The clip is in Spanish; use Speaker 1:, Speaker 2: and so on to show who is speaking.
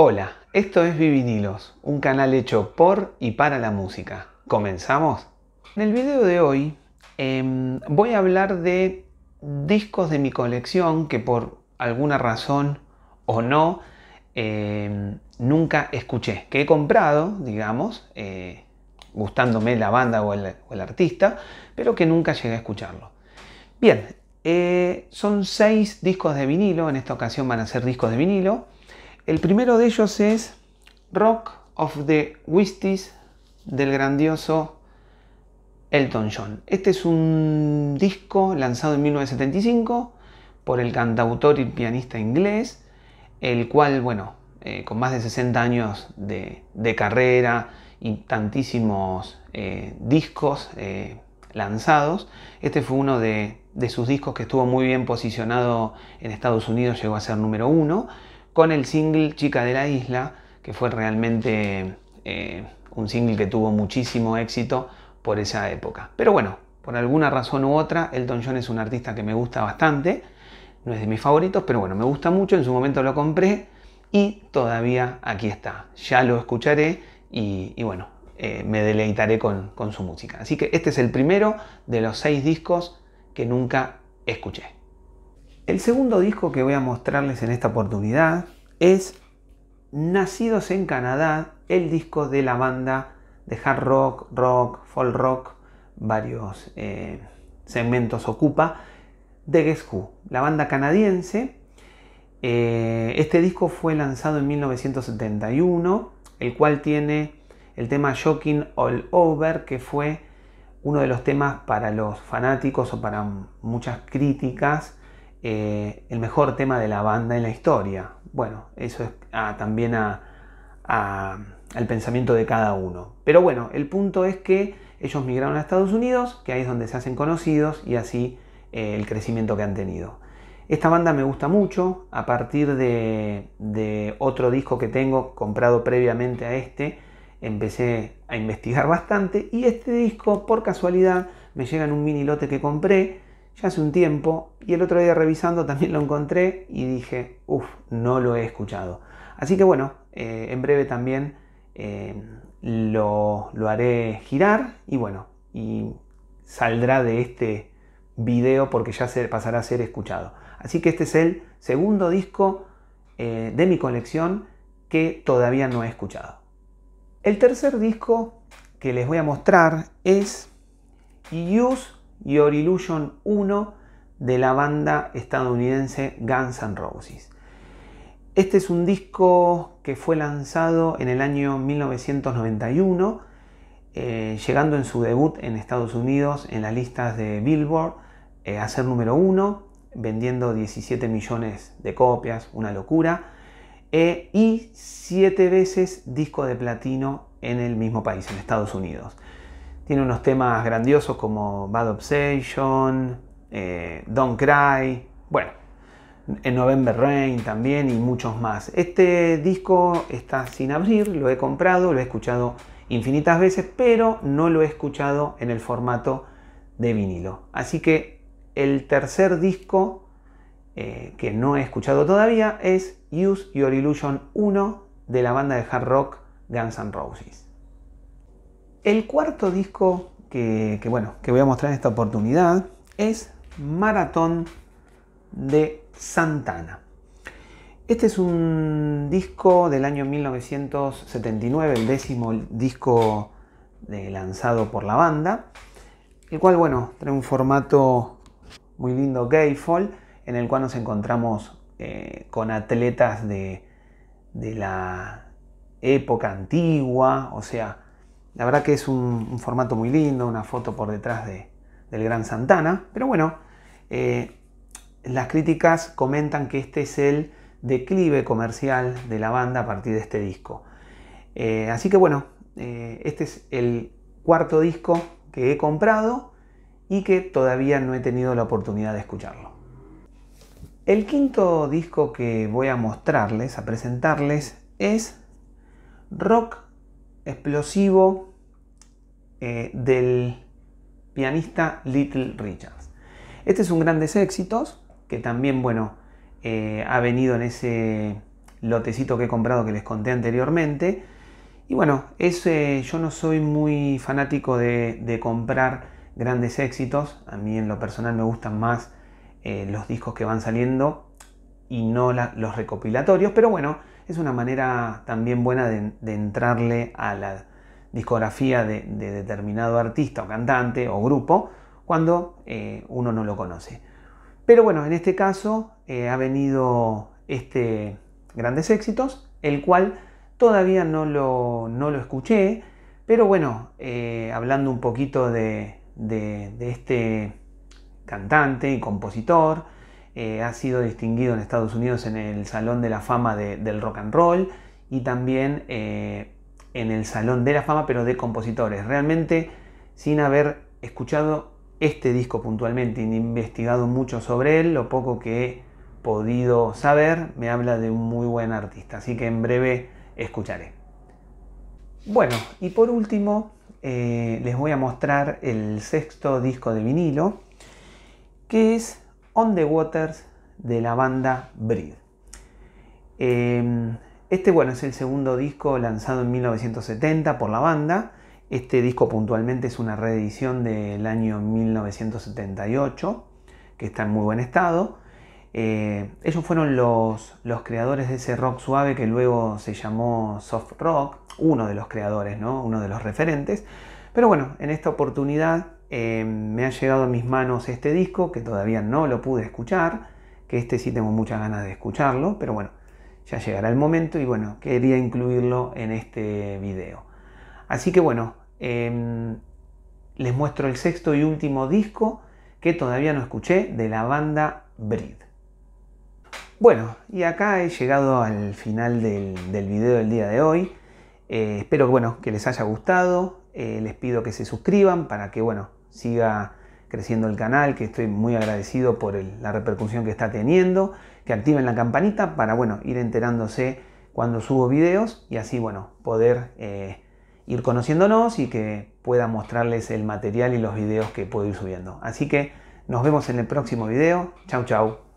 Speaker 1: Hola, esto es Vivinilos, un canal hecho por y para la música. ¿Comenzamos? En el video de hoy em, voy a hablar de discos de mi colección que por alguna razón o no em, nunca escuché, que he comprado, digamos, eh, gustándome la banda o el, o el, artista, pero que nunca llegué a escucharlo. Bien, eh, son seis discos de vinilo, en esta ocasión van a ser discos de vinilo el primero de ellos es Rock of the Wisties del grandioso Elton John. Este es un disco lanzado en 1975 por el cantautor y pianista inglés, el cual, bueno, eh, con más de 60 años de, carrera y tantísimos eh, discos eh, lanzados, este fue uno de, de sus discos que estuvo muy bien posicionado en Estados Unidos, llegó a ser número uno con el single Chica de la Isla, que fue realmente eh, un single que tuvo muchísimo éxito por esa época. Pero bueno, por alguna razón u otra, Elton John es un artista que me gusta bastante, no es de mis favoritos, pero bueno, me gusta mucho, en su momento lo compré y todavía aquí está. Ya lo escucharé y, bueno, eh, me deleitaré con su música. Así que este es el primero de los seis discos que nunca escuché. El segundo disco que voy a mostrarles en esta oportunidad es Nacidos en Canadá, el disco de la banda de hard rock, rock, folk rock, varios eh, segmentos ocupa, de Guess Who, la banda canadiense. Eh, este disco fue lanzado en 1971, el cual tiene el tema Shocking All Over, que fue uno de los temas para los fanáticos o para muchas críticas eh, el mejor tema de la banda en la historia. Bueno, eso es ah, también a, al pensamiento de cada uno. Pero bueno, el punto es que ellos migraron a Estados Unidos, que ahí es donde se hacen conocidos y así eh, el crecimiento que han tenido. Esta banda me gusta mucho, a partir de, de otro disco que tengo comprado previamente a este, empecé a investigar bastante y este disco por casualidad me llega en un mini lote que compré ya hace un tiempo y el otro día revisando también lo encontré y dije, uff, no lo he escuchado. Así que bueno, eh, en breve también eh, lo, haré girar y bueno, y saldrá de este video porque ya se pasará a ser escuchado. Así que este es el segundo disco eh, de mi colección que todavía no he escuchado. El tercer disco que les voy a mostrar es Use y Orillusion 1 de la banda estadounidense Guns N' Roses. Este es un disco que fue lanzado en el año 1991, eh, llegando en su debut en Estados Unidos en las listas de Billboard eh, a ser número 1, vendiendo 17 millones de copias, una locura, eh, y 7 veces disco de platino en el mismo país, en Estados Unidos. Tiene unos temas grandiosos como Bad Obsession, eh, Don't Cry, bueno, en November Rain también y muchos más. Este disco está sin abrir, lo he comprado, lo he escuchado infinitas veces, pero no lo he escuchado en el formato de vinilo. Así que el tercer disco eh, que no he escuchado todavía es Use Your Illusion 1 de la banda de hard rock Guns N' Roses. El cuarto disco que, bueno, que voy a mostrar en esta oportunidad es Maratón de Santana. Este es un disco del año 1979, el décimo disco eh, lanzado por la banda, el cual, bueno, trae un formato muy lindo, Gayfall, en el cual nos encontramos eh, con atletas de, de la época antigua, o sea, la verdad que es un, formato muy lindo, una foto por detrás del Gran Santana. Pero bueno, eh, las críticas comentan que este es el declive comercial de la banda a partir de este disco. Eh, así que bueno, eh, este es el cuarto disco que he comprado y que todavía no he tenido la oportunidad de escucharlo. El quinto disco que voy a mostrarles, a presentarles, es rock explosivo eh, del pianista Little Richards. Este es un grandes éxitos que también, bueno, eh, ha venido en ese lotecito que he comprado que les conté anteriormente. Y bueno, eh, yo no soy muy fanático de, comprar grandes éxitos. A mí en lo personal me gustan más los discos que van saliendo y no los recopilatorios. Pero bueno, es una manera también buena de entrarle a la discografía de, determinado artista o cantante o grupo cuando eh, uno no lo conoce. Pero bueno, en este caso eh, ha venido este Grandes Éxitos, el cual todavía no lo, no lo escuché, pero bueno, eh, hablando un poquito de, este cantante y compositor, ha sido distinguido en Estados Unidos en el Salón de la Fama del Rock and Roll y también en el Salón de la Fama, pero de compositores. Realmente, sin haber escuchado este disco puntualmente, ni investigado mucho sobre él, lo poco que he podido saber, me habla de un muy buen artista. Así que en breve escucharé. Bueno, y por último, eh, les voy a mostrar el sexto disco de vinilo, que es On the Waters de la banda Breed. Em, este, bueno, es el segundo disco lanzado en 1970 por la banda. Este disco puntualmente es una reedición del año 1978, que está en muy buen estado. Eh, ellos fueron los, creadores de ese rock suave que luego se llamó soft rock, uno de los creadores, ¿no? uno de los referentes. Pero bueno, en esta oportunidad eh, me ha llegado a mis manos este disco, que todavía no lo pude escuchar, que este sí tengo muchas ganas de escucharlo, pero bueno, ya llegará el momento y bueno, quería incluirlo en este video. Así que bueno, em, les muestro el sexto y último disco que todavía no escuché de la banda Breed. Bueno, y acá he llegado al final del, del video del día de hoy. Eh, espero bueno, que les haya gustado. Eh, les pido que se suscriban para que bueno, siga creciendo el canal, que estoy muy agradecido por la repercusión que está teniendo que activen la campanita para bueno, ir enterándose cuando subo videos y así bueno, poder eh, ir conociéndonos y que pueda mostrarles el material y los videos que puedo ir subiendo. Así que nos vemos en el próximo video. Chau chau.